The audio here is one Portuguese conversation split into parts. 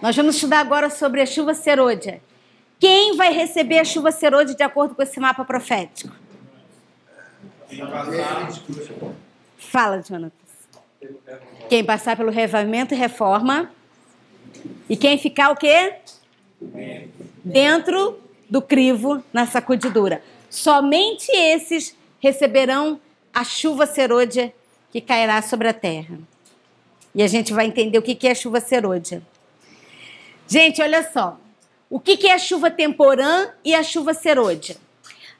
Nós vamos estudar agora sobre a chuva serôdia. Quem vai receber a chuva serôdia de acordo com esse mapa profético? Fala, Jonathan. Quem passar pelo revamento e reforma. E quem ficar o quê? Dentro do crivo na sacudidura. Somente esses receberão a chuva serôdia que cairá sobre a terra. E a gente vai entender o que é a chuva serôdia. Gente, olha só. O que, que é a chuva temporã e a chuva serôdia?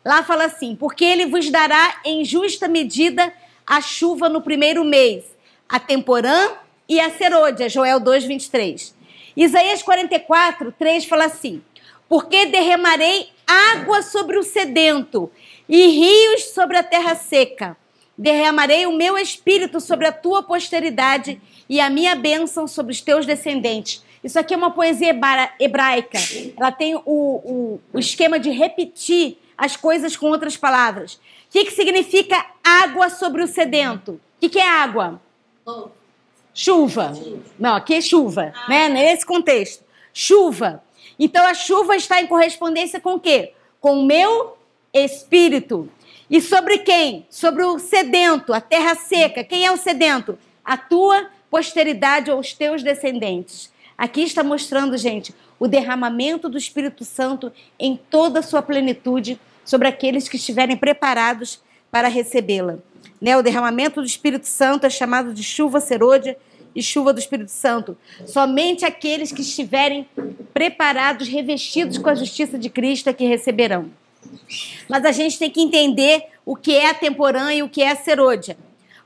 Lá fala assim: porque ele vos dará em justa medida a chuva no primeiro mês, a temporã e a serôdia. Joel 2, 23. Isaías 44, 3 fala assim: porque derramarei água sobre o sedento e rios sobre a terra seca. Derramarei o meu espírito sobre a tua posteridade e a minha bênção sobre os teus descendentes. Isso aqui é uma poesia hebraica. Ela tem o, o, o esquema de repetir as coisas com outras palavras. O que, que significa água sobre o sedento? O que, que é água? Chuva. Não, aqui é chuva, né? Nesse contexto. Chuva. Então a chuva está em correspondência com o quê? Com o meu espírito. E sobre quem? Sobre o sedento, a terra seca. Quem é o sedento? A tua posteridade ou os teus descendentes. Aqui está mostrando, gente, o derramamento do Espírito Santo em toda a sua plenitude sobre aqueles que estiverem preparados para recebê-la. Né? O derramamento do Espírito Santo é chamado de chuva serôdia e chuva do Espírito Santo. Somente aqueles que estiverem preparados, revestidos com a justiça de Cristo é que receberão. Mas a gente tem que entender o que é a temporã e o que é a serôdia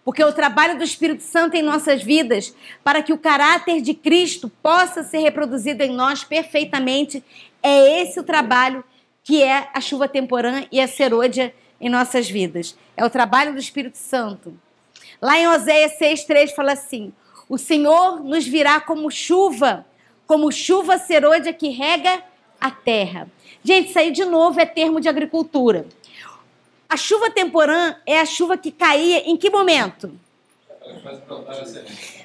porque é o trabalho do Espírito Santo em nossas vidas, para que o caráter de Cristo possa ser reproduzido em nós perfeitamente, é esse o trabalho que é a chuva temporã e a serôdia em nossas vidas. É o trabalho do Espírito Santo. Lá em Oséias 6,3 fala assim: O Senhor nos virá como chuva, como chuva serôdia que rega a terra. Gente, isso aí de novo é termo de agricultura. A chuva temporã é a chuva que caía em que momento?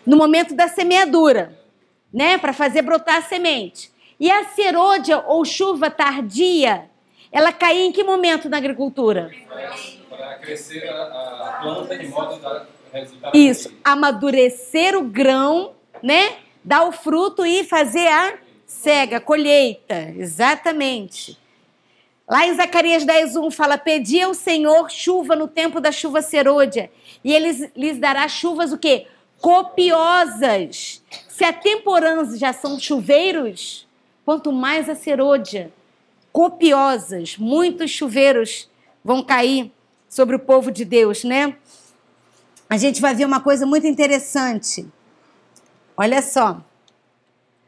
No momento da semeadura, né? Para fazer brotar a semente. E a serôdia ou chuva tardia, ela caía em que momento na agricultura? Para crescer a, planta de modo a Isso, amadurecer o grão, né? Dar o fruto e fazer a cega, colheita. Exatamente. Lá em Zacarias 10:1 fala: "Pedi ao Senhor chuva no tempo da chuva serôdia, e ele lhes dará chuvas o quê? Copiosas. Se a temporãs já são chuveiros, quanto mais a serôdia, copiosas, muitos chuveiros vão cair sobre o povo de Deus, né? A gente vai ver uma coisa muito interessante. Olha só.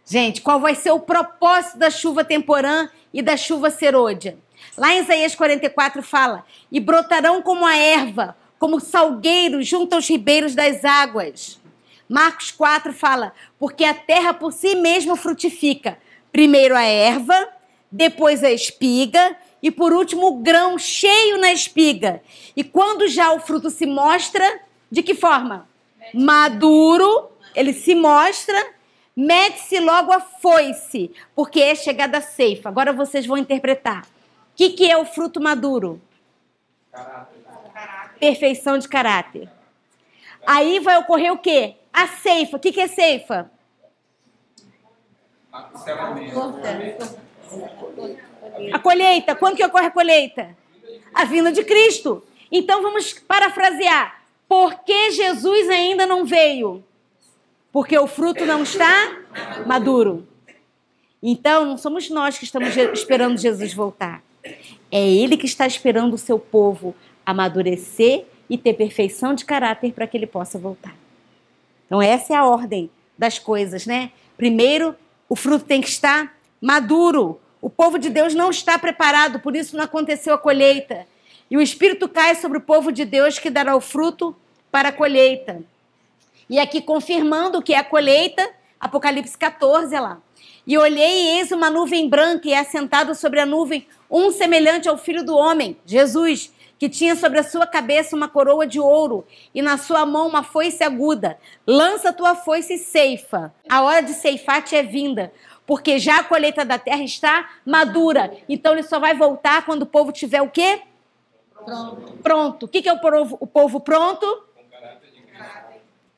Gente, qual vai ser o propósito da chuva temporã e da chuva serôdia? Lá em Isaías 44 fala: E brotarão como a erva, como salgueiros junto aos ribeiros das águas. Marcos 4 fala: Porque a terra por si mesma frutifica, primeiro a erva, depois a espiga e por último o grão cheio na espiga. E quando já o fruto se mostra, de que forma? Maduro, ele se mostra, mete-se logo a foice, porque é chegada a ceifa. Agora vocês vão interpretar que, que é o fruto maduro? Caráter. Perfeição de caráter. Aí vai ocorrer o quê? A ceifa. O que, que é ceifa? A colheita. Quando que ocorre a colheita? A vinda de Cristo. Então vamos parafrasear. Por que Jesus ainda não veio? Porque o fruto não está maduro. Então não somos nós que estamos esperando Jesus voltar. É Ele que está esperando o seu povo amadurecer e ter perfeição de caráter para que ele possa voltar. Então, essa é a ordem das coisas, né? Primeiro, o fruto tem que estar maduro. O povo de Deus não está preparado, por isso não aconteceu a colheita. E o Espírito cai sobre o povo de Deus que dará o fruto para a colheita. E aqui confirmando que é a colheita, Apocalipse 14 lá. E olhei e eis uma nuvem branca, e assentado sobre a nuvem, um semelhante ao filho do homem, Jesus, que tinha sobre a sua cabeça uma coroa de ouro e na sua mão uma foice aguda. Lança tua foice e ceifa. A hora de ceifar te é vinda, porque já a colheita da terra está madura. Então ele só vai voltar quando o povo tiver o quê? Pronto. Pronto. O que é o povo, o povo pronto?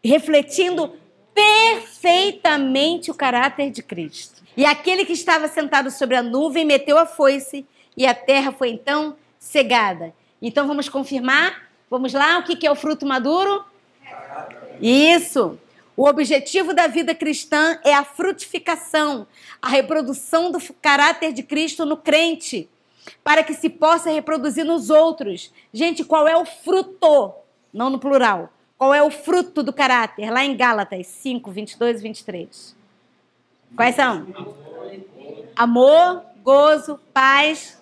Refletindo perfeitamente o caráter de Cristo. E aquele que estava sentado sobre a nuvem meteu a foice, e a terra foi então cegada. Então vamos confirmar? Vamos lá? O que é o fruto maduro? Isso! O objetivo da vida cristã é a frutificação, a reprodução do caráter de Cristo no crente, para que se possa reproduzir nos outros. Gente, qual é o fruto? Não no plural. Qual é o fruto do caráter? Lá em Gálatas 5, 22 e 23. Quais são? Amor, gozo, paz,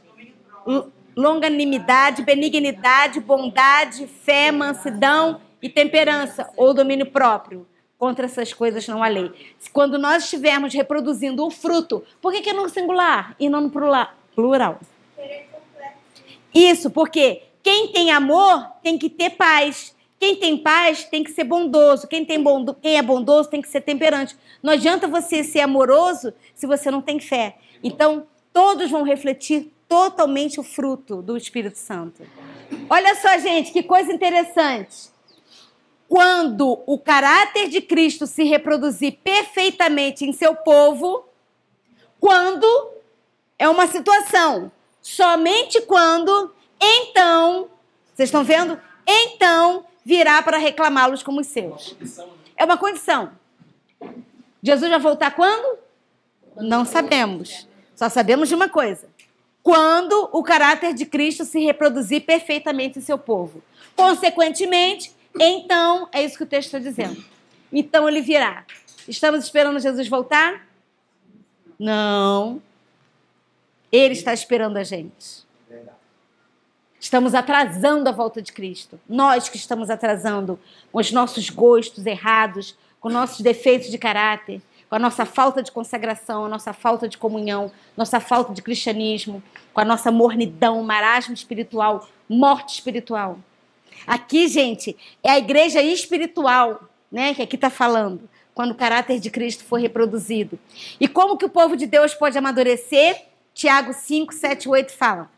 longanimidade, benignidade, bondade, fé, mansidão e temperança ou domínio próprio. Contra essas coisas não há lei. Quando nós estivermos reproduzindo o fruto, por que, que é no singular e não no plural? Isso, porque quem tem amor tem que ter paz. Quem tem paz tem que ser bondoso. Quem, tem bondo, quem é bondoso tem que ser temperante. Não adianta você ser amoroso se você não tem fé. Então, todos vão refletir totalmente o fruto do Espírito Santo. Olha só, gente, que coisa interessante. Quando o caráter de Cristo se reproduzir perfeitamente em seu povo, quando é uma situação, somente quando, então, vocês estão vendo? Então virá para reclamá-los como os seus. É uma condição. Jesus vai voltar quando? Não sabemos. Só sabemos de uma coisa: quando o caráter de Cristo se reproduzir perfeitamente em seu povo. Consequentemente, então, é isso que o texto está dizendo. Então ele virá. Estamos esperando Jesus voltar? Não. Ele está esperando a gente. Estamos atrasando a volta de Cristo. Nós que estamos atrasando com os nossos gostos errados, com nossos defeitos de caráter, com a nossa falta de consagração, a nossa falta de comunhão, nossa falta de cristianismo, com a nossa mornidão, marasmo espiritual, morte espiritual. Aqui, gente, é a igreja espiritual, né, que aqui está falando, quando o caráter de Cristo for reproduzido. E como que o povo de Deus pode amadurecer? Tiago 5, 7, 8 fala.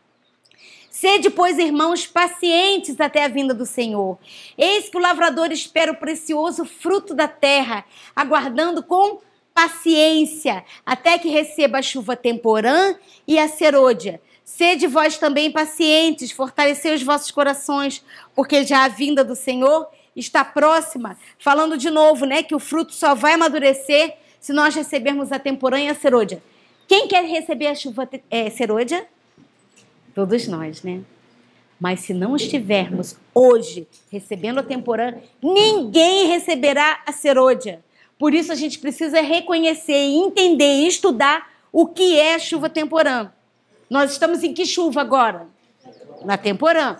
Sede, pois, irmãos, pacientes até a vinda do Senhor. Eis que o lavrador espera o precioso fruto da terra, aguardando com paciência, até que receba a chuva temporã e a serôdia. Sede vós também pacientes, fortalecei os vossos corações, porque já a vinda do Senhor está próxima. Falando de novo, né, que o fruto só vai amadurecer se nós recebermos a temporã e a serôdia. Quem quer receber a chuva é, serôdia? Todos nós, né? Mas se não estivermos hoje recebendo a temporã, ninguém receberá a serôdia. Por isso a gente precisa reconhecer, entender e estudar o que é chuva temporã. Nós estamos em que chuva agora? Na temporã.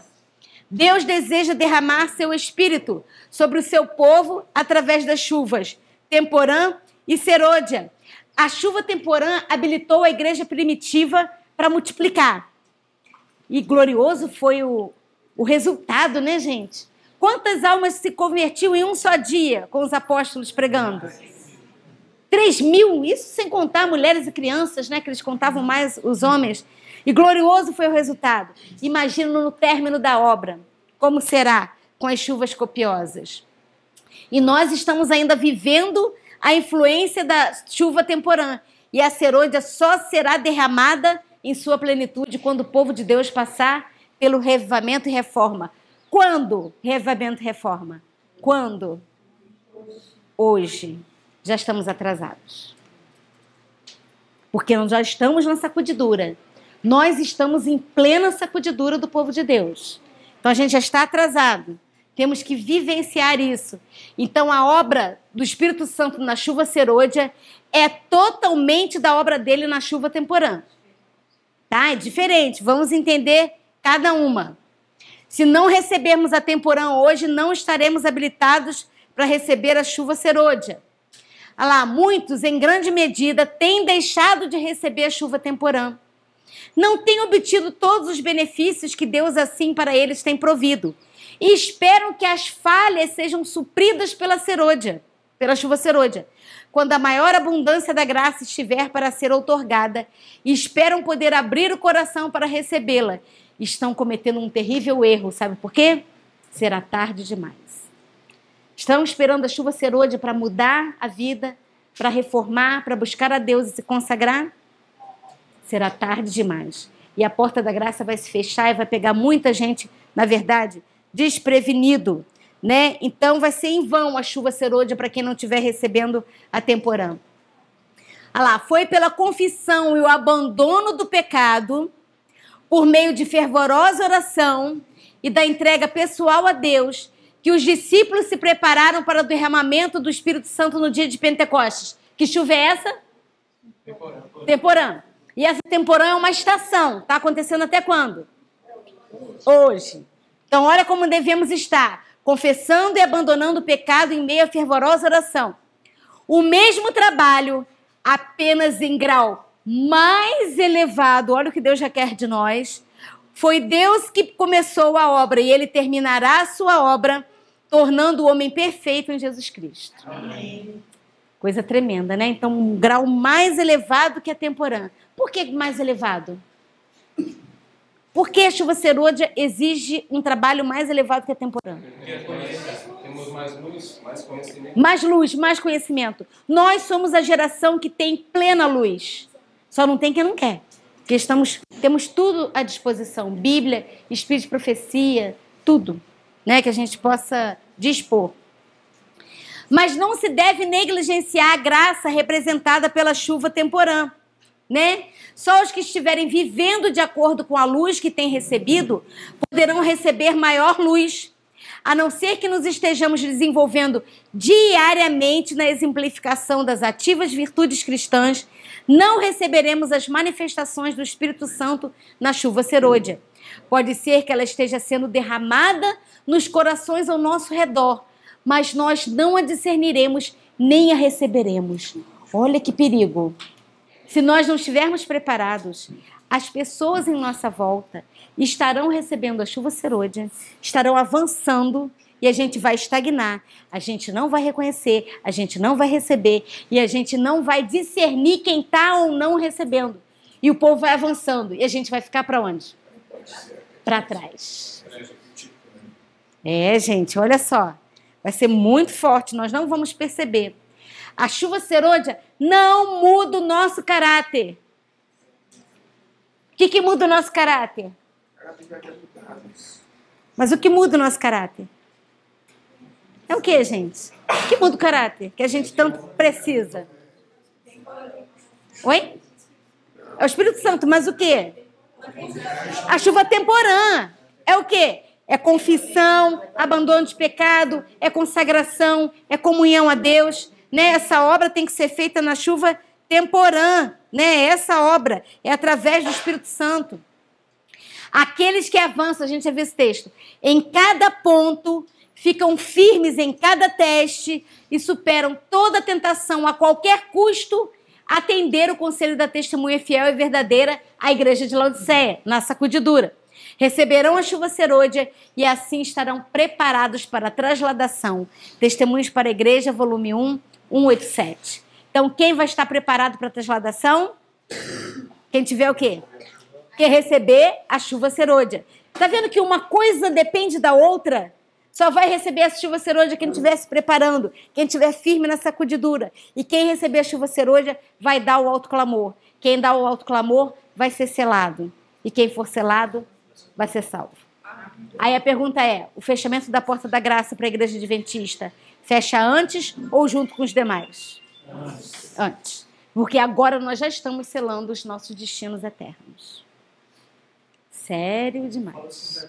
Deus deseja derramar seu espírito sobre o seu povo através das chuvas temporã e serôdia. A chuva temporã habilitou a igreja primitiva para multiplicar e glorioso foi o, o resultado, né, gente? Quantas almas se convertiam em um só dia com os apóstolos pregando? 3 mil, isso sem contar mulheres e crianças, né? Que eles contavam mais os homens. E glorioso foi o resultado. Imagino no término da obra, como será com as chuvas copiosas. E nós estamos ainda vivendo a influência da chuva temporã. E a serôdia só será derramada em sua plenitude quando o povo de Deus passar pelo revivamento e reforma. Quando revivamento e reforma? Quando? Hoje. Já estamos atrasados. Porque nós já estamos na sacudidura. Nós estamos em plena sacudidura do povo de Deus. Então a gente já está atrasado. Temos que vivenciar isso. Então, a obra do Espírito Santo na chuva serôdia é totalmente da obra dele na chuva temporã. Tá? É diferente. Vamos entender cada uma. Se não recebermos a temporã hoje, não estaremos habilitados para receber a chuva serôdia. Olha lá, muitos, em grande medida, têm deixado de receber a chuva temporã. Não têm obtido todos os benefícios que Deus assim para eles tem provido. E esperam que as falhas sejam supridas pela serôdia, pela chuva serôdia quando a maior abundância da graça estiver para ser outorgada e esperam poder abrir o coração para recebê-la, estão cometendo um terrível erro, sabe por quê? Será tarde demais. Estão esperando a chuva ser hoje para mudar a vida, para reformar, para buscar a Deus e se consagrar? Será tarde demais. E a porta da graça vai se fechar e vai pegar muita gente, na verdade, desprevenido né? Então vai ser em vão a chuva serôdia para quem não estiver recebendo a temporã. Olha ah lá, foi pela confissão e o abandono do pecado, por meio de fervorosa oração e da entrega pessoal a Deus, que os discípulos se prepararam para o derramamento do Espírito Santo no dia de Pentecostes. Que chuva é essa? Temporã. temporã. E essa temporã é uma estação. Está acontecendo até quando? Hoje. Então, olha como devemos estar confessando e abandonando o pecado em meio à fervorosa oração. O mesmo trabalho, apenas em grau mais elevado, olha o que Deus já quer de nós. Foi Deus que começou a obra e ele terminará a sua obra, tornando o homem perfeito em Jesus Cristo. Amém. Coisa tremenda, né? Então, um grau mais elevado que a temporã. Por que mais elevado? Porque chuva Serodia exige um trabalho mais elevado que a temporânea. Temos mais luz, mais conhecimento. Mais luz, mais conhecimento. Nós somos a geração que tem plena luz. Só não tem quem não quer. Porque estamos, temos tudo à disposição. Bíblia, Espírito de Profecia, tudo. Né, que a gente possa dispor. Mas não se deve negligenciar a graça representada pela chuva temporã, né? Só os que estiverem vivendo de acordo com a luz que têm recebido poderão receber maior luz, a não ser que nos estejamos desenvolvendo diariamente na exemplificação das ativas virtudes cristãs, não receberemos as manifestações do Espírito Santo na chuva serôdia. Pode ser que ela esteja sendo derramada nos corações ao nosso redor, mas nós não a discerniremos nem a receberemos. Olha que perigo! Se nós não estivermos preparados, as pessoas em nossa volta estarão recebendo a chuva serôdia, estarão avançando e a gente vai estagnar, a gente não vai reconhecer, a gente não vai receber e a gente não vai discernir quem está ou não recebendo. E o povo vai avançando e a gente vai ficar para onde? Para trás. É, gente, olha só. Vai ser muito forte, nós não vamos perceber a chuva serôdia não muda o nosso caráter. O que, que muda o nosso caráter? Mas o que muda o nosso caráter? É o que, gente? O que muda o caráter que a gente tanto precisa? Oi? É o Espírito Santo, mas o que? A chuva temporã. É o que? É confissão, abandono de pecado, é consagração, é comunhão a Deus, né? Essa obra tem que ser feita na chuva temporã, né? Essa obra é através do Espírito Santo. Aqueles que avançam, a gente já vê esse texto, em cada ponto, ficam firmes em cada teste e superam toda tentação a qualquer custo atender o conselho da testemunha fiel e verdadeira à igreja de Laodiceia, na sacudidura. Receberão a chuva serôdia e assim estarão preparados para a trasladação. Testemunhos para a Igreja, volume 1, 187. Então, quem vai estar preparado para a trasladação? Quem tiver o quê? Quer receber a chuva serôdia. Tá vendo que uma coisa depende da outra? Só vai receber a chuva serôdia quem estiver se preparando, quem estiver firme na sacudidura. E quem receber a chuva serôdia vai dar o alto clamor. Quem dá o alto clamor vai ser selado. E quem for selado vai ser salvo. Aí a pergunta é: o fechamento da porta da graça para a igreja adventista Fecha antes ou junto com os demais? Antes. antes. Porque agora nós já estamos selando os nossos destinos eternos. Sério demais.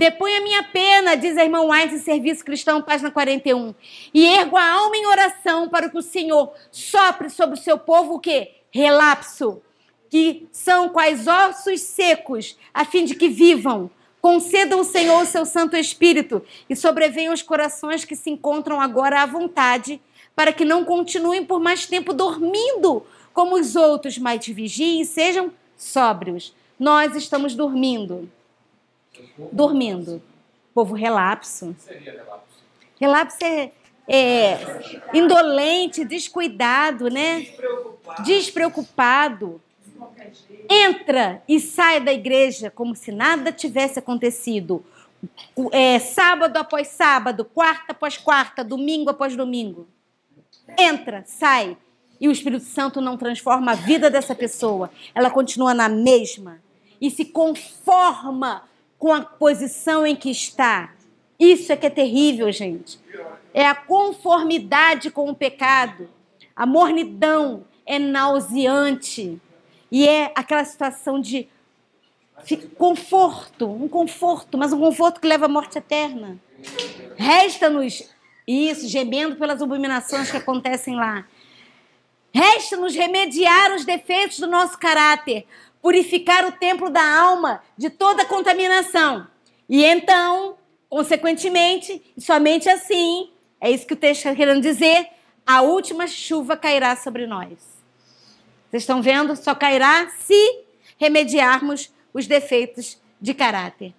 a minha pena, diz a irmã Wise em Serviço Cristão, página 41. E ergo a alma em oração para que o Senhor sopre sobre o seu povo o quê? Relapso. Que são quais ossos secos, a fim de que vivam. Conceda o Senhor o seu Santo Espírito e sobrevenha os corações que se encontram agora à vontade, para que não continuem por mais tempo dormindo como os outros, mas vigiem e sejam sóbrios. Nós estamos dormindo. Dormindo. Povo relapso. Relapso é, é indolente, descuidado, né? Despreocupado. Entra e sai da igreja como se nada tivesse acontecido. É, sábado após sábado, quarta após quarta, domingo após domingo. Entra, sai. E o Espírito Santo não transforma a vida dessa pessoa. Ela continua na mesma e se conforma com a posição em que está. Isso é que é terrível, gente. É a conformidade com o pecado. A mornidão é nauseante. E é aquela situação de conforto, um conforto, mas um conforto que leva à morte eterna. Resta-nos isso, gemendo pelas abominações que acontecem lá. Resta-nos remediar os defeitos do nosso caráter, purificar o templo da alma de toda contaminação. E então, consequentemente, somente assim, é isso que o texto está querendo dizer, a última chuva cairá sobre nós. Vocês estão vendo? Só cairá se remediarmos os defeitos de caráter.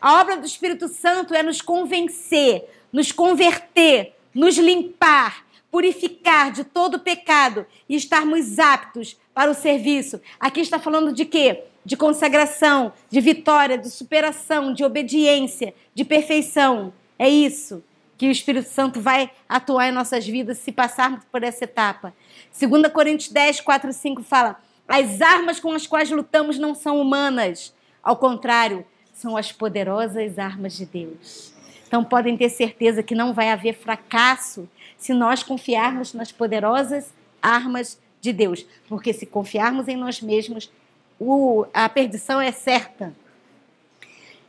A obra do Espírito Santo é nos convencer, nos converter, nos limpar, purificar de todo pecado e estarmos aptos para o serviço. Aqui está falando de quê? De consagração, de vitória, de superação, de obediência, de perfeição. É isso que o Espírito Santo vai atuar em nossas vidas se passarmos por essa etapa. 2 Coríntios 10, 4 e 5 fala: As armas com as quais lutamos não são humanas, ao contrário, são as poderosas armas de Deus. Então podem ter certeza que não vai haver fracasso se nós confiarmos nas poderosas armas de Deus, porque se confiarmos em nós mesmos, o, a perdição é certa.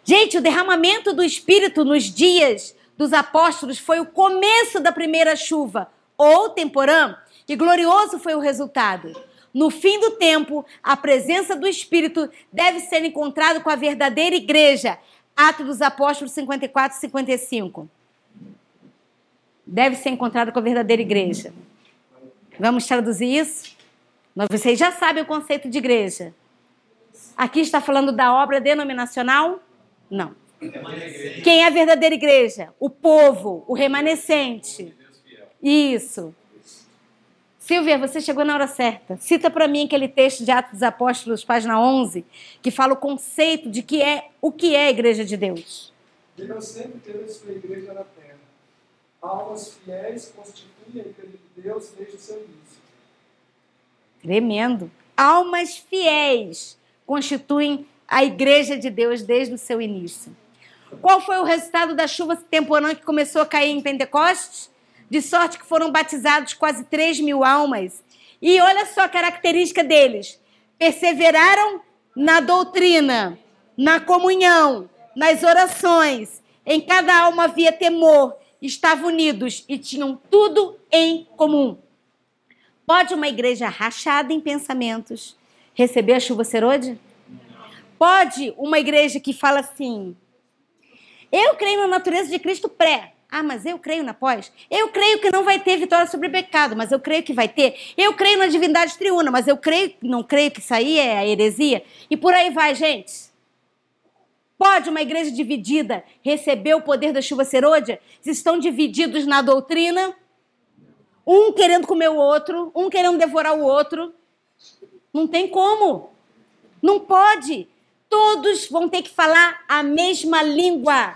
Gente, o derramamento do Espírito nos dias dos apóstolos foi o começo da primeira chuva, ou temporã, e glorioso foi o resultado. No fim do tempo, a presença do Espírito deve ser encontrada com a verdadeira igreja. Atos dos Apóstolos 54 e 55. Deve ser encontrada com a verdadeira igreja. Vamos traduzir isso? Mas vocês já sabem o conceito de igreja. Aqui está falando da obra denominacional? Não. Quem é a verdadeira igreja? O povo, o remanescente. Isso. Silvia, você chegou na hora certa. Cita para mim aquele texto de Atos dos Apóstolos, página 11, que fala o conceito de que é o que é a igreja de Deus. Deus sempre teve sua igreja na terra. Almas fiéis constituem a igreja de Deus desde o seu início. Tremendo. Almas fiéis constituem a igreja de Deus desde o seu início. Qual foi o resultado da chuva temporã que começou a cair em Pentecostes? De sorte que foram batizados quase 3 mil almas. E olha só a característica deles: perseveraram na doutrina, na comunhão, nas orações. Em cada alma havia temor, estavam unidos e tinham tudo em comum. Pode uma igreja rachada em pensamentos receber a chuva serode? Pode uma igreja que fala assim: eu creio na natureza de Cristo pré. Ah, mas eu creio na pós. Eu creio que não vai ter vitória sobre o pecado, mas eu creio que vai ter. Eu creio na divindade triuna, mas eu creio, não creio que isso aí é a heresia. E por aí vai, gente. Pode uma igreja dividida receber o poder da chuva serôdia? Se estão divididos na doutrina, um querendo comer o outro, um querendo devorar o outro. Não tem como. Não pode. Todos vão ter que falar a mesma língua.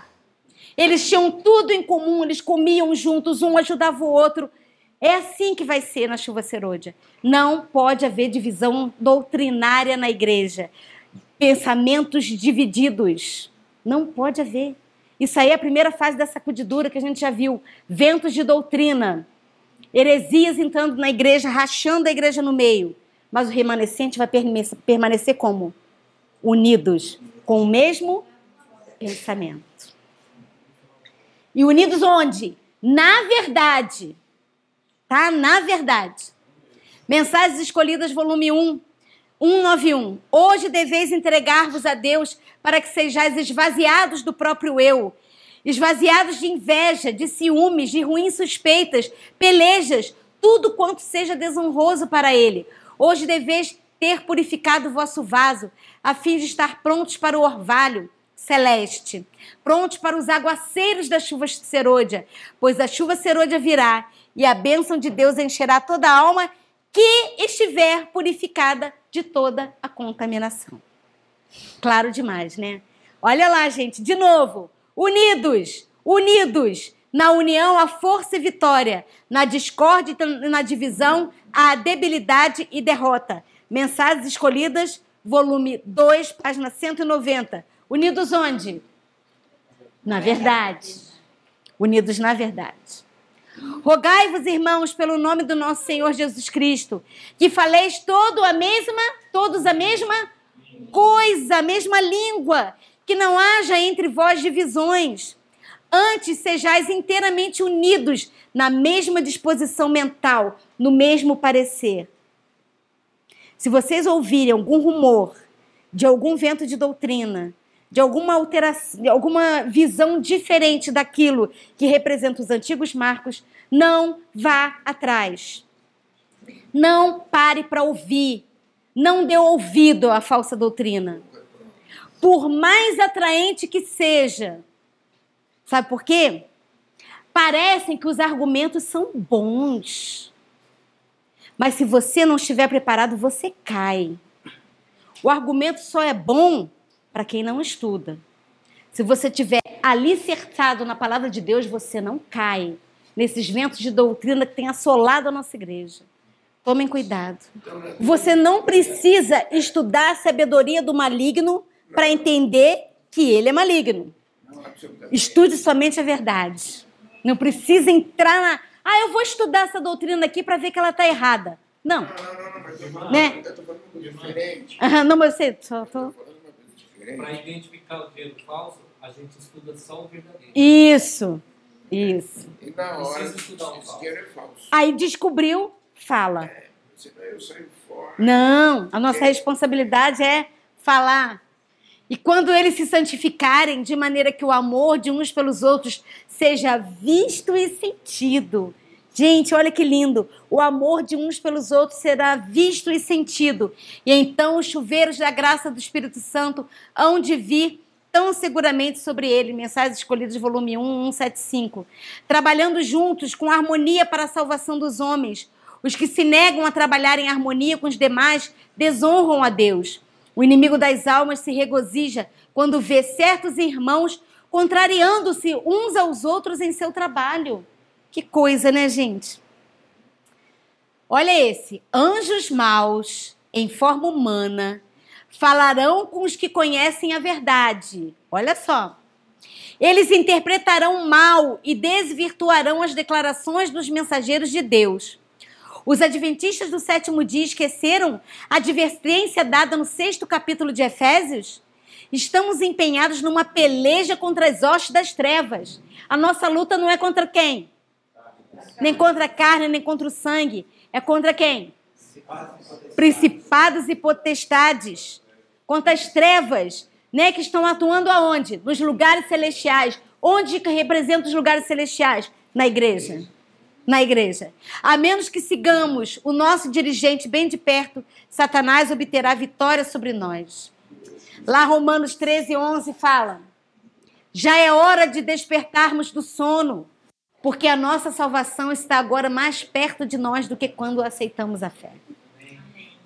Eles tinham tudo em comum, eles comiam juntos, um ajudava o outro. É assim que vai ser na chuva serôdia. Não pode haver divisão doutrinária na igreja. Pensamentos divididos. Não pode haver. Isso aí é a primeira fase da sacudidura que a gente já viu. Ventos de doutrina. Heresias entrando na igreja, rachando a igreja no meio. Mas o remanescente vai permanecer como? unidos com o mesmo pensamento. E unidos onde? Na verdade. Tá? Na verdade. Mensagens Escolhidas, volume 1, 191. Hoje deveis entregar-vos a Deus para que sejais esvaziados do próprio eu, esvaziados de inveja, de ciúmes, de ruins suspeitas, pelejas, tudo quanto seja desonroso para ele. Hoje deveis ter purificado o vosso vaso, a fim de estar prontos para o orvalho celeste, prontos para os aguaceiros da chuva serôdia, pois a chuva serôdia virá e a bênção de Deus encherá toda a alma que estiver purificada de toda a contaminação. Claro demais, né? Olha lá, gente, de novo, unidos, unidos, na união a força e vitória, na discórdia e na divisão a debilidade e derrota. Mensagens Escolhidas, volume 2, página 190. Unidos onde? Na verdade. Unidos na verdade. Rogai-vos, irmãos, pelo nome do nosso Senhor Jesus Cristo, que faleis todo a mesma, todos a mesma coisa, a mesma língua, que não haja entre vós divisões. Antes sejais inteiramente unidos na mesma disposição mental, no mesmo parecer se vocês ouvirem algum rumor de algum vento de doutrina, de alguma alteração, de alguma visão diferente daquilo que representa os antigos marcos, não vá atrás. Não pare para ouvir. Não dê ouvido à falsa doutrina. Por mais atraente que seja. Sabe por quê? Parecem que os argumentos são bons. Mas se você não estiver preparado, você cai. O argumento só é bom para quem não estuda. Se você tiver alicerçado na palavra de Deus, você não cai nesses ventos de doutrina que tem assolado a nossa igreja. Tomem cuidado. Você não precisa estudar a sabedoria do maligno para entender que ele é maligno. Estude somente a verdade. Não precisa entrar na ah, eu vou estudar essa doutrina aqui para ver que ela está errada. Não. Não, não, não, né? Uhum, não, mas eu sei, só tô... Para identificar o dinheiro falso, a gente estuda só o verdadeiro. Isso, isso. E na hora, estudar o dinheiro é falso. Aí descobriu, fala. É, eu saio fora. Não, a nossa é. responsabilidade é falar e quando eles se santificarem, de maneira que o amor de uns pelos outros seja visto e sentido. Gente, olha que lindo! O amor de uns pelos outros será visto e sentido. E então os chuveiros da graça do Espírito Santo hão de vir tão seguramente sobre ele. Mensagens escolhidas, volume 1, 175. Trabalhando juntos com harmonia para a salvação dos homens. Os que se negam a trabalhar em harmonia com os demais desonram a Deus. O inimigo das almas se regozija quando vê certos irmãos contrariando-se uns aos outros em seu trabalho. Que coisa, né, gente? Olha esse. Anjos maus, em forma humana, falarão com os que conhecem a verdade. Olha só. Eles interpretarão mal e desvirtuarão as declarações dos mensageiros de Deus. Os adventistas do sétimo dia esqueceram a advertência dada no sexto capítulo de Efésios? Estamos empenhados numa peleja contra as hostes das trevas. A nossa luta não é contra quem? Nem contra a carne, nem contra o sangue. É contra quem? Principados e potestades. Contra as trevas, né? Que estão atuando aonde? Nos lugares celestiais. Onde representa os lugares celestiais? Na igreja na igreja. A menos que sigamos o nosso dirigente bem de perto, Satanás obterá vitória sobre nós. Lá Romanos 13, 11 fala: Já é hora de despertarmos do sono, porque a nossa salvação está agora mais perto de nós do que quando aceitamos a fé.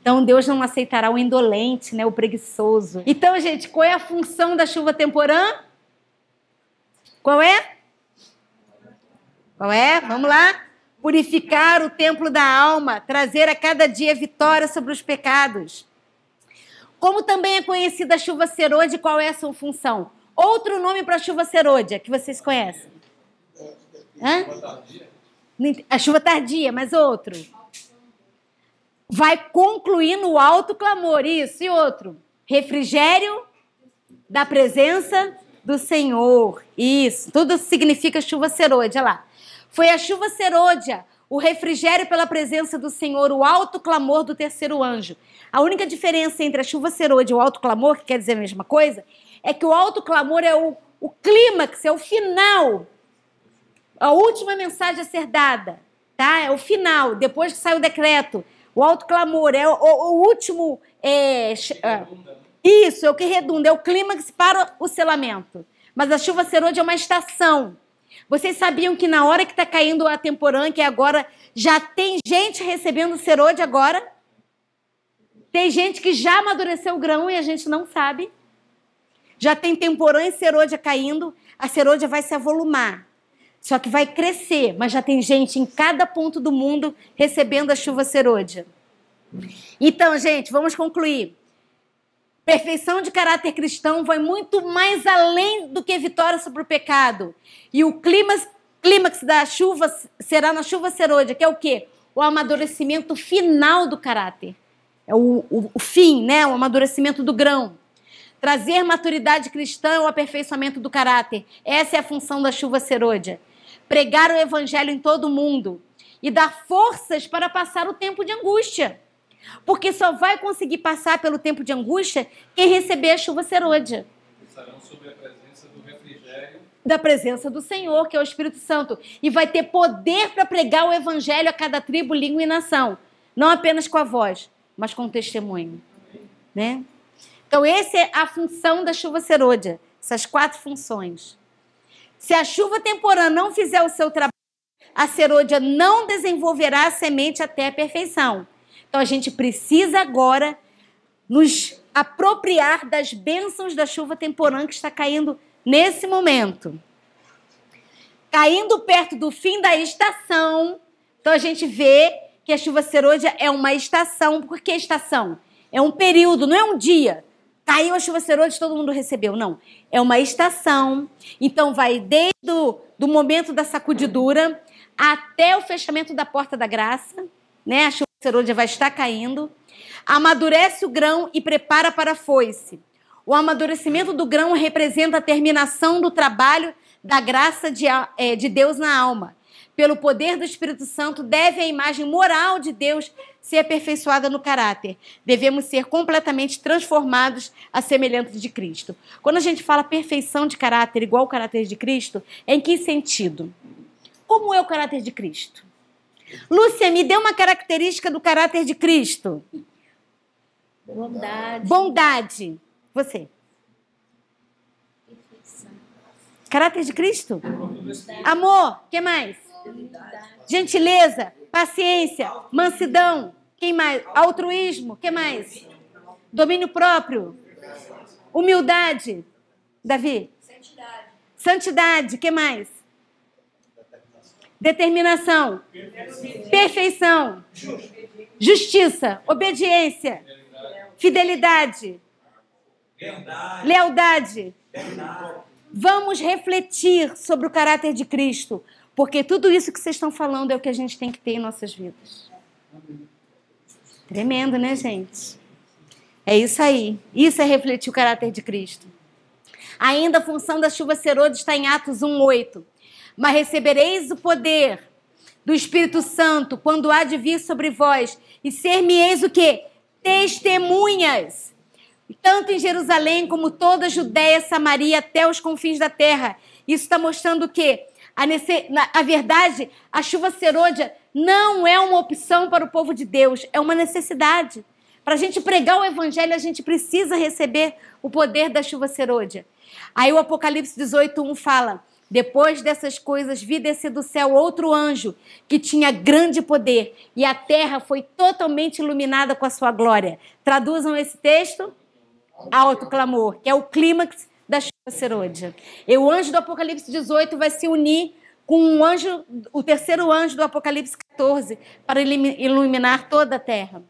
Então Deus não aceitará o indolente, né, o preguiçoso. Então, gente, qual é a função da chuva temporã? Qual é? Qual é? Vamos lá purificar o templo da alma, trazer a cada dia vitória sobre os pecados. Como também é conhecida a chuva serôdia, qual é a sua função? Outro nome para a chuva serôdia que vocês conhecem? Hã? A chuva tardia, mas outro. Vai concluir no alto clamor, isso e outro. Refrigério da presença do Senhor. Isso, tudo significa chuva serôdia lá. Foi a chuva serôdia, o refrigério pela presença do Senhor, o alto clamor do terceiro anjo. A única diferença entre a chuva serôdia e o alto clamor, que quer dizer a mesma coisa, é que o alto clamor é o, o clímax, é o final. A última mensagem a ser dada, tá? É o final, depois que sai o decreto. O alto clamor é o, o, o último. É, ah, né? isso, é o que redunda, é o clímax para o selamento. Mas a chuva serôdia é uma estação. Vocês sabiam que na hora que está caindo a temporã, que é agora, já tem gente recebendo serode agora? Tem gente que já amadureceu o grão e a gente não sabe. Já tem temporã e serôdia caindo. A serôdia vai se avolumar. Só que vai crescer, mas já tem gente em cada ponto do mundo recebendo a chuva serôdia. Então, gente, vamos concluir. Perfeição de caráter cristão vai muito mais além do que vitória sobre o pecado. E o clímax, clímax da chuva será na chuva serôdia, que é o quê? O amadurecimento final do caráter. É o, o, o fim, né? O amadurecimento do grão. Trazer maturidade cristã é o aperfeiçoamento do caráter. Essa é a função da chuva serôdia. Pregar o evangelho em todo o mundo e dar forças para passar o tempo de angústia. Porque só vai conseguir passar pelo tempo de angústia quem receber a chuva serôdia. Estarão sob a presença do Da presença do Senhor, que é o Espírito Santo. E vai ter poder para pregar o evangelho a cada tribo, língua e nação. Não apenas com a voz, mas com o testemunho. Né? Então, essa é a função da chuva serôdia. Essas quatro funções. Se a chuva temporã não fizer o seu trabalho, a serôdia não desenvolverá a semente até a perfeição. Então a gente precisa agora nos apropriar das bênçãos da chuva temporã que está caindo nesse momento. Caindo perto do fim da estação, então a gente vê que a chuva serôdia é uma estação. Por que estação? É um período, não é um dia. Caiu a chuva serôdia, todo mundo recebeu. Não. É uma estação. Então vai desde o do momento da sacudidura até o fechamento da porta da graça, né? ceroura já vai estar caindo. Amadurece o grão e prepara para a foice. O amadurecimento do grão representa a terminação do trabalho da graça de, é, de Deus na alma. Pelo poder do Espírito Santo, deve a imagem moral de Deus ser aperfeiçoada no caráter. Devemos ser completamente transformados à semelhança de Cristo. Quando a gente fala perfeição de caráter igual ao caráter de Cristo, é em que sentido? Como é o caráter de Cristo? Lúcia, me dê uma característica do caráter de Cristo. Bondade. Bondade. Você. Perfeição. Caráter de Cristo? Amor. O que mais? Gentileza. Paciência. Mansidão. Quem mais? Altruísmo. O que mais? Domínio próprio. Humildade. Davi. Santidade. Santidade. O que mais? Determinação. Perfeição. Justiça. Obediência. Fidelidade. Lealdade. Vamos refletir sobre o caráter de Cristo, porque tudo isso que vocês estão falando é o que a gente tem que ter em nossas vidas. Tremendo, né, gente? É isso aí. Isso é refletir o caráter de Cristo. Ainda a função da chuva serôdia está em Atos 1:8. Mas recebereis o poder do Espírito Santo quando há de vir sobre vós e ser-me-eis o que Testemunhas. Tanto em Jerusalém como toda a Judéia, Samaria, até os confins da terra. Isso está mostrando o que A, nesse, na, a verdade, a chuva serôdia não é uma opção para o povo de Deus, é uma necessidade. Para a gente pregar o evangelho, a gente precisa receber o poder da chuva serôdia. Aí o Apocalipse 18, 1 fala: depois dessas coisas, vi descer do céu outro anjo que tinha grande poder e a terra foi totalmente iluminada com a sua glória. Traduzam esse texto alto clamor, que é o clímax da chuva serôdia. E o anjo do Apocalipse 18 vai se unir com um anjo, o terceiro anjo do Apocalipse 14 para iluminar toda a terra.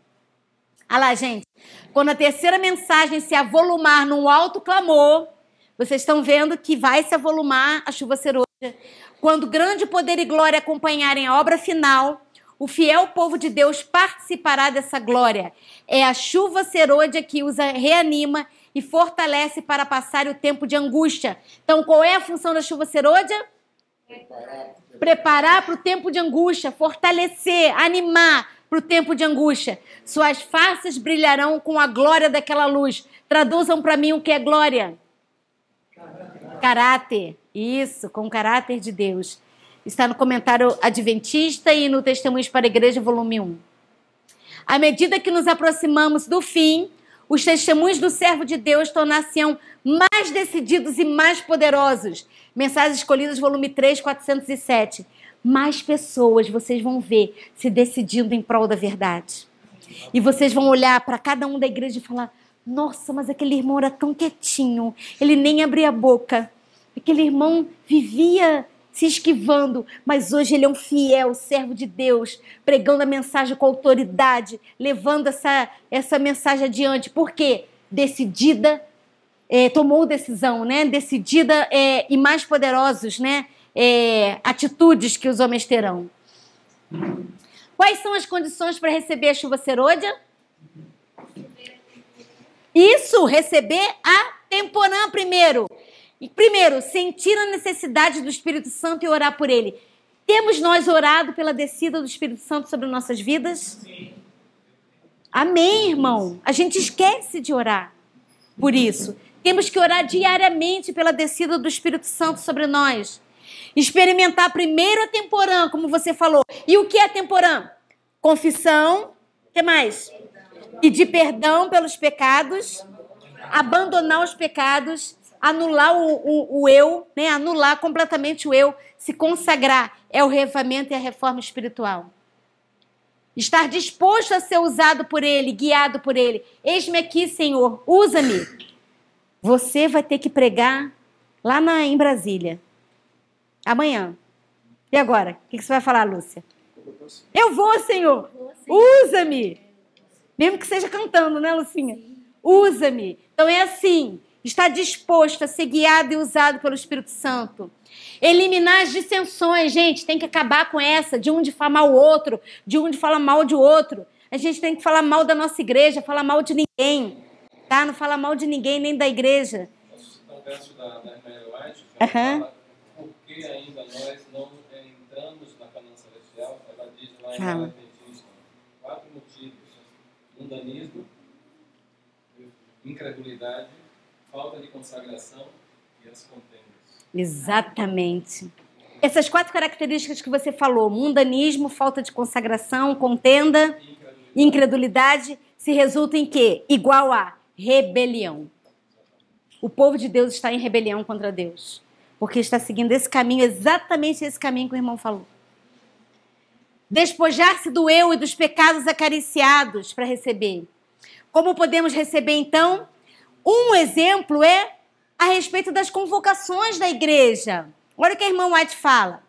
Olha lá, gente. Quando a terceira mensagem se avolumar num alto clamor, vocês estão vendo que vai se avolumar a chuva cerosa. Quando grande poder e glória acompanharem a obra final, o fiel povo de Deus participará dessa glória. É a chuva serôdia que os reanima e fortalece para passar o tempo de angústia. Então, qual é a função da chuva serôdia? Preparar para o tempo de angústia, fortalecer, animar para o tempo de angústia. Suas faces brilharão com a glória daquela luz. Traduzam para mim o que é glória. Caráter, isso, com o caráter de Deus. Está no comentário adventista e no Testemunhos para a Igreja, volume 1. À medida que nos aproximamos do fim, os testemunhos do servo de Deus tornar-se-ão mais decididos e mais poderosos. Mensagens Escolhidas, volume 3, 407. Mais pessoas vocês vão ver se decidindo em prol da verdade. E vocês vão olhar para cada um da igreja e falar: nossa, mas aquele irmão era tão quietinho, ele nem abria a boca. Aquele irmão vivia se esquivando, mas hoje ele é um fiel servo de Deus, pregando a mensagem com autoridade, levando essa, essa mensagem adiante. Por quê? Decidida, é, tomou decisão, né? Decidida é, e mais poderosos, né? É, atitudes que os homens terão. Quais são as condições para receber a chuva serôdia? Isso, receber a temporã primeiro. E primeiro, sentir a necessidade do Espírito Santo e orar por ele. Temos nós orado pela descida do Espírito Santo sobre nossas vidas? Sim. Amém, irmão. A gente esquece de orar por isso. Temos que orar diariamente pela descida do Espírito Santo sobre nós. Experimentar primeiro a temporã, como você falou. E o que é a temporã? Confissão. O que mais? pedir perdão pelos pecados, abandonar os pecados, anular o, o, o, eu, né? anular completamente o eu, se consagrar. É o reavivamento e a reforma espiritual. Estar disposto a ser usado por Ele, guiado por Ele. Eis-me aqui, Senhor, usa-me. Você vai ter que pregar lá na, em Brasília. Amanhã. E agora? O que, que você vai falar, Lúcia? Eu vou, Senhor. Usa-me. Mesmo que seja cantando, né, Lucinha? Usa-me. Então é assim. Está disposto a ser guiado e usado pelo Espírito Santo. Eliminar as dissensões, gente, tem que acabar com essa, de um de falar mal o outro, de um de falar mal de outro. A gente tem que falar mal da nossa igreja, falar mal de ninguém, tá? Não falar mal de ninguém, nem da igreja. No da, por que ainda nós não entramos na Canaã Celestial? Ela diz lá em ah mundanismo, incredulidade, falta de consagração e as contendas. Exatamente. Essas quatro características que você falou, mundanismo, falta de consagração, contenda, incredulidade, incredulidade se resulta em quê? Igual a rebelião. O povo de Deus está em rebelião contra Deus, porque está seguindo esse caminho, exatamente esse caminho que o irmão falou despojar-se do eu e dos pecados acariciados para receber. Como podemos receber então? Um exemplo é a respeito das convocações da igreja. Olha o que a irmã White fala.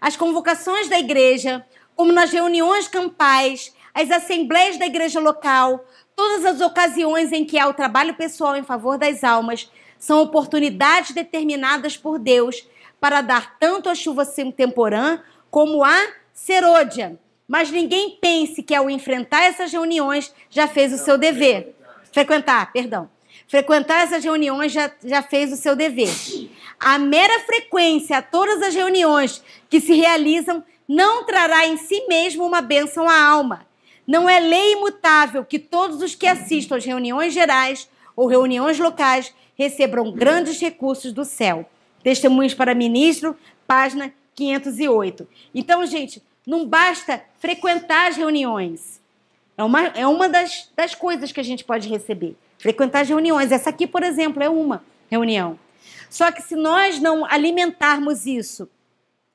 As convocações da igreja, como nas reuniões campais, as assembleias da igreja local, todas as ocasiões em que há o trabalho pessoal em favor das almas, são oportunidades determinadas por Deus para dar tanto a chuva temporã como a Serôdia. Mas ninguém pense que ao enfrentar essas reuniões já fez o seu dever. Frequentar, perdão. Frequentar essas reuniões já, já fez o seu dever. A mera frequência a todas as reuniões que se realizam não trará em si mesmo uma bênção à alma. Não é lei imutável que todos os que assistam às reuniões gerais ou reuniões locais recebam grandes recursos do céu. Testemunhos para ministro, página 508. Então, gente, não basta frequentar as reuniões. É uma, é uma das, das coisas que a gente pode receber. Frequentar as reuniões. Essa aqui, por exemplo, é uma reunião. Só que se nós não alimentarmos isso,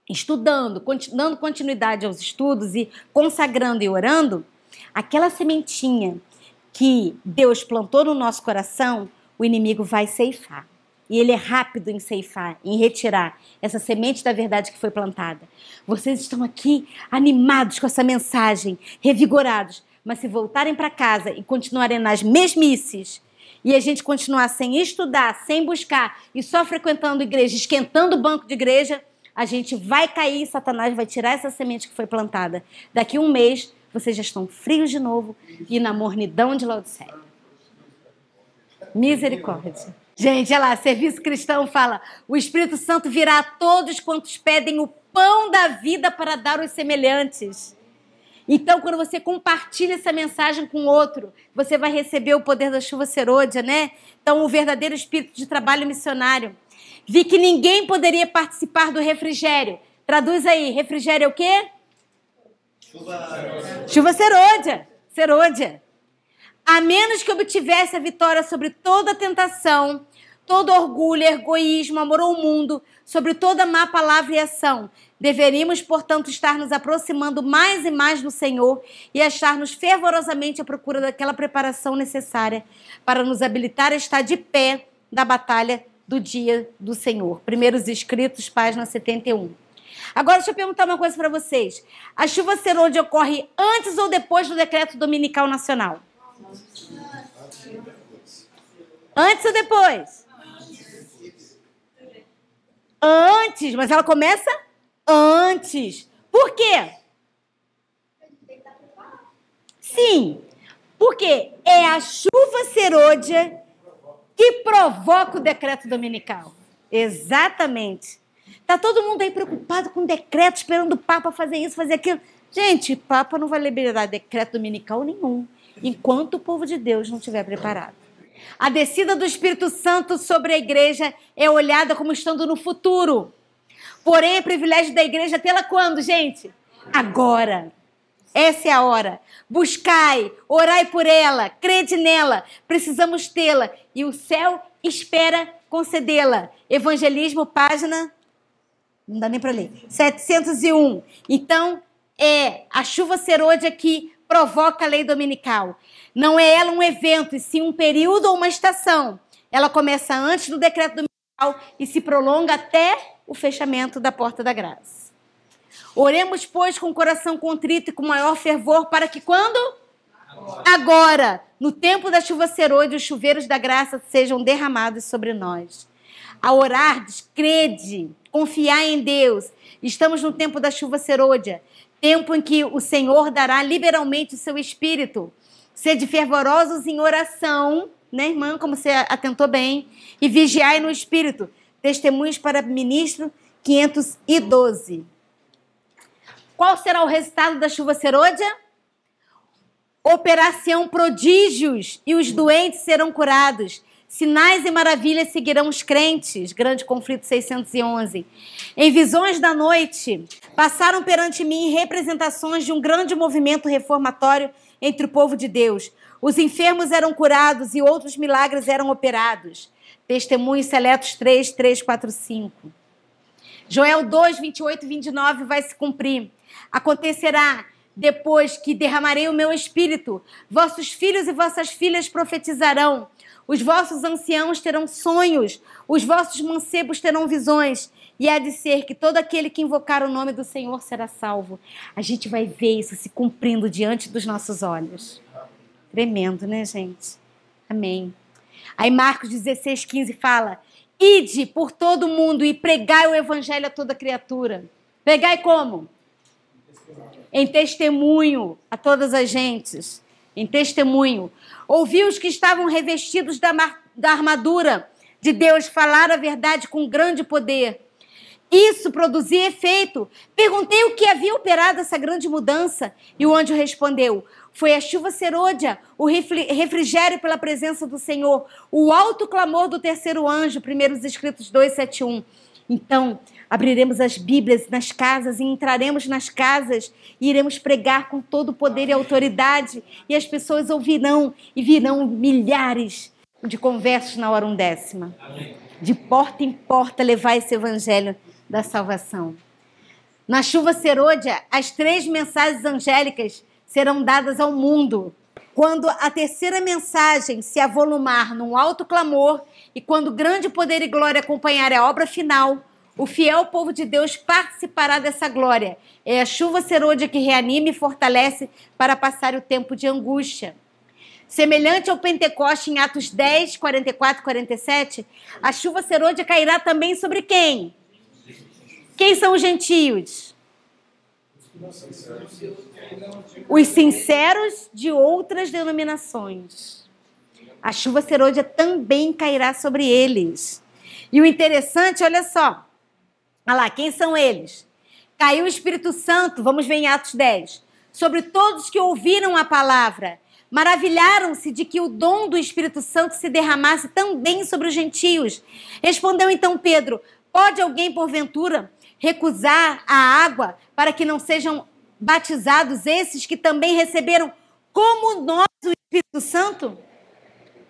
estudando, dando continuidade aos estudos e consagrando e orando, aquela sementinha que Deus plantou no nosso coração, o inimigo vai ceifar. E ele é rápido em ceifar, em retirar essa semente da verdade que foi plantada. Vocês estão aqui animados com essa mensagem, revigorados. Mas se voltarem para casa e continuarem nas mesmices, e a gente continuar sem estudar, sem buscar e só frequentando igreja, esquentando o banco de igreja, a gente vai cair e Satanás vai tirar essa semente que foi plantada. Daqui um mês, vocês já estão frios de novo e na mornidão de Laodiceia. Misericórdia. Gente, olha lá, Serviço Cristão fala: o Espírito Santo virá a todos quantos pedem o pão da vida para dar aos semelhantes. Então, quando você compartilha essa mensagem com outro, você vai receber o poder da chuva serôdia, né? Então, o verdadeiro espírito de trabalho missionário. Vi que ninguém poderia participar do refrigério. Traduz aí, refrigério é o quê? Chuva, chuva serôdia. Serôdia. A menos que obtivesse a vitória sobre toda tentação, todo orgulho, egoísmo, amor ao mundo, sobre toda má palavra e ação. Deveríamos, portanto, estar nos aproximando mais e mais do Senhor e achar-nos fervorosamente à procura daquela preparação necessária para nos habilitar a estar de pé da batalha do dia do Senhor. Primeiros Escritos, página 71. Agora, deixa eu perguntar uma coisa para vocês. A chuva serôdia ocorre antes ou depois do decreto dominical nacional? Antes ou depois? Antes, mas ela começa antes. Por quê? Sim, porque é a chuva serôdia que provoca o decreto dominical. Exatamente. Tá todo mundo aí preocupado com decreto, esperando o Papa fazer isso, fazer aquilo. Gente, Papa não vai liberar decreto dominical nenhum enquanto o povo de Deus não estiver preparado. A descida do Espírito Santo sobre a igreja é olhada como estando no futuro. Porém, é privilégio da igreja tê-la quando, gente? Agora. Essa é a hora. Buscai, orai por ela, crede nela. Precisamos tê-la e o céu espera concedê-la. Evangelismo, página. Não dá nem para ler. 701. Então, é a chuva serôdia que provoca a lei dominical. Não é ela um evento, e sim um período ou uma estação. Ela começa antes do decreto dominical e se prolonga até o fechamento da porta da graça. Oremos, pois, com o coração contrito e com maior fervor, para que quando? Agora, Agora no tempo da chuva serôide, os chuveiros da graça sejam derramados sobre nós. A orar, crede, confiar em Deus. Estamos no tempo da chuva serôdia tempo em que o Senhor dará liberalmente o seu espírito. Sede fervorosos em oração, né, irmã? Como você atentou bem. E vigiai no espírito. Testemunhos para ministro 512. Qual será o resultado da chuva serôdia? Operar-se-ão prodígios e os doentes serão curados. Sinais e maravilhas seguirão os crentes. Grande conflito 611. Em visões da noite, passaram perante mim representações de um grande movimento reformatório entre o povo de Deus. Os enfermos eram curados e outros milagres eram operados. Testemunhos Seletos 3, 3, 4, 5. Joel 2, 28 e 29 vai se cumprir. Acontecerá depois que derramarei o meu espírito. Vossos filhos e vossas filhas profetizarão. Os vossos anciãos terão sonhos, os vossos mancebos terão visões, e há de ser que todo aquele que invocar o nome do Senhor será salvo. A gente vai ver isso se cumprindo diante dos nossos olhos. Tremendo, né, gente? Amém. Aí Marcos 16, 15 fala: Ide por todo o mundo e pregai o evangelho a toda criatura. Pregai como? Em testemunho a todas as gentes em testemunho. Ouvi os que estavam revestidos da, da armadura de Deus falar a verdade com grande poder. Isso produzia efeito. Perguntei o que havia operado essa grande mudança e o anjo respondeu: Foi a chuva serôdia, o refrigério pela presença do Senhor, o alto clamor do terceiro anjo, primeiros escritos 271. Então, abriremos as Bíblias nas casas e entraremos nas casas e iremos pregar com todo o poder e autoridade, e as pessoas ouvirão e virão milhares de conversos na hora undécima. De porta em porta levar esse evangelho da salvação. Na chuva serôdia, as três mensagens angélicas serão dadas ao mundo. Quando a terceira mensagem se avolumar num alto clamor, e quando grande poder e glória acompanhar é a obra final, o fiel povo de Deus participará dessa glória. É a chuva serôdia que reanima e fortalece para passar o tempo de angústia. Semelhante ao Pentecoste em Atos 10, 44 e 47, a chuva serôdia cairá também sobre quem? Quem são os gentios? Os sinceros de outras denominações. A chuva serôdia também cairá sobre eles. E o interessante, olha só. Olha lá, quem são eles? Caiu o Espírito Santo, vamos ver em Atos 10, sobre todos que ouviram a palavra. Maravilharam-se de que o dom do Espírito Santo se derramasse também sobre os gentios. Respondeu então Pedro: Pode alguém, porventura, recusar a água para que não sejam batizados esses que também receberam como nós o Espírito Santo?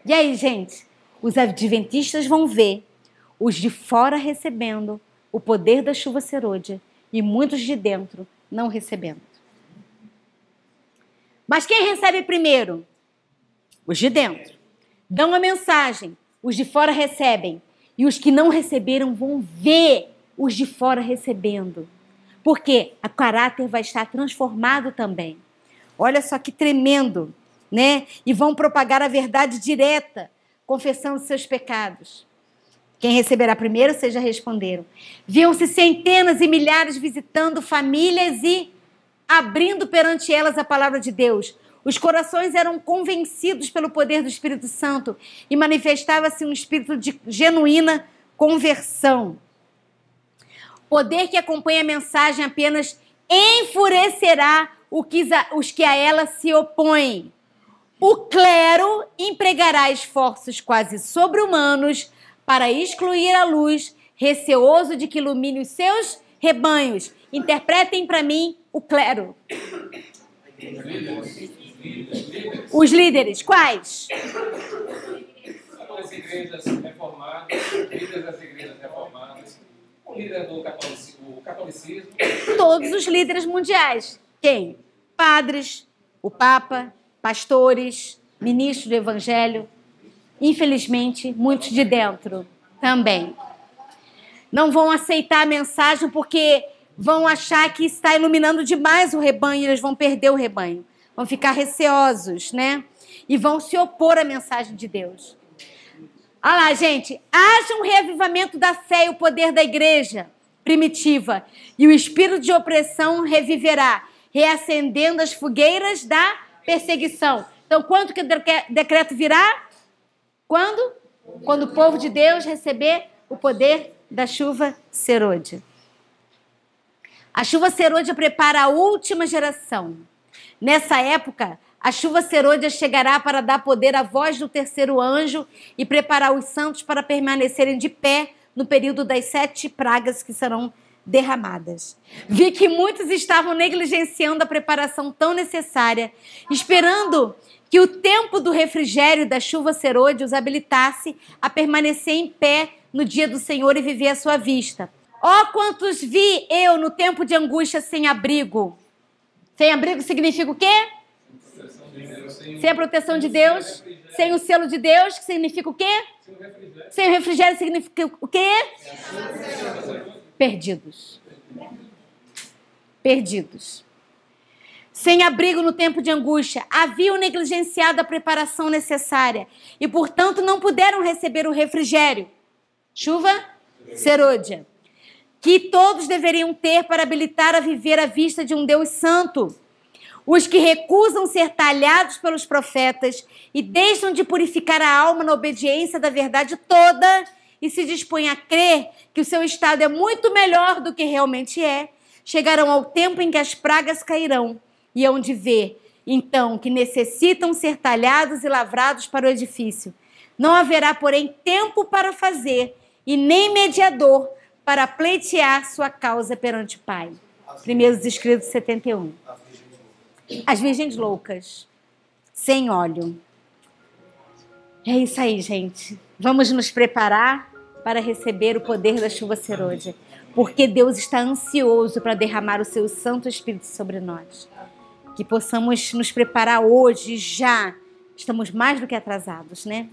E aí, gente? Os adventistas vão ver os de fora recebendo o poder da chuva serôdia e muitos de dentro não recebendo. Mas quem recebe primeiro? Os de dentro. Dão a mensagem, os de fora recebem. E os que não receberam vão ver os de fora recebendo. Porque o caráter vai estar transformado também. Olha só que tremendo né? E vão propagar a verdade direta, confessando seus pecados. Quem receberá primeiro, seja responderam. Viam-se centenas e milhares visitando famílias e abrindo perante elas a palavra de Deus. Os corações eram convencidos pelo poder do Espírito Santo e manifestava-se um espírito de genuína conversão. Poder que acompanha a mensagem apenas enfurecerá os que a ela se opõem. O clero empregará esforços quase sobre-humanos para excluir a luz, receoso de que ilumine os seus rebanhos. Interpretem para mim o clero. Os líderes, quais? As igrejas reformadas, líderes das igrejas reformadas, o líder do catolicismo. Todos os líderes mundiais. Quem? Padres, o Papa, pastores, ministros do Evangelho, infelizmente, muitos de dentro também. Não vão aceitar a mensagem porque vão achar que está iluminando demais o rebanho e eles vão perder o rebanho. Vão ficar receosos, né? E vão se opor à mensagem de Deus. Olha lá, gente. Haja um reavivamento da fé e o poder da igreja primitiva. E o espírito de opressão reviverá, reacendendo as fogueiras da perseguição. Então, quando que o decreto virá? Quando? Quando o povo de Deus receber o poder da chuva serôdia. A chuva serôdia prepara a última geração. Nessa época, a chuva serôdia chegará para dar poder à voz do terceiro anjo e preparar os santos para permanecerem de pé no período das sete pragas que serão derramadas. Vi que muitos estavam negligenciando a preparação tão necessária, esperando que o tempo do refrigério da chuva serôdia os habilitasse a permanecer em pé no dia do Senhor e viver a sua vista. Oh, quantos vi eu no tempo de angústia sem abrigo. Sem abrigo significa o quê? Sem a proteção de Deus, sem o selo de Deus, que significa o quê? Sem o refrigério significa o quê? perdidos. Perdidos. Sem abrigo no tempo de angústia, haviam negligenciado a preparação necessária e, portanto, não puderam receber o refrigério, chuva, serôdia, que todos deveriam ter para habilitar a viver à vista de um Deus santo. Os que recusam ser talhados pelos profetas e deixam de purificar a alma na obediência da verdade toda e se dispõe a crer que o seu estado é muito melhor do que realmente é, chegarão ao tempo em que as pragas cairão e onde ver, então, que necessitam ser talhados e lavrados para o edifício. Não haverá, porém, tempo para fazer e nem mediador para pleitear sua causa perante o Pai. Primeiros escritos 71. As virgens loucas, sem óleo. É isso aí, gente. Vamos nos preparar para receber o poder da chuva serôdia, porque Deus está ansioso para derramar o seu Santo Espírito sobre nós. Que possamos nos preparar hoje, já. Estamos mais do que atrasados, né?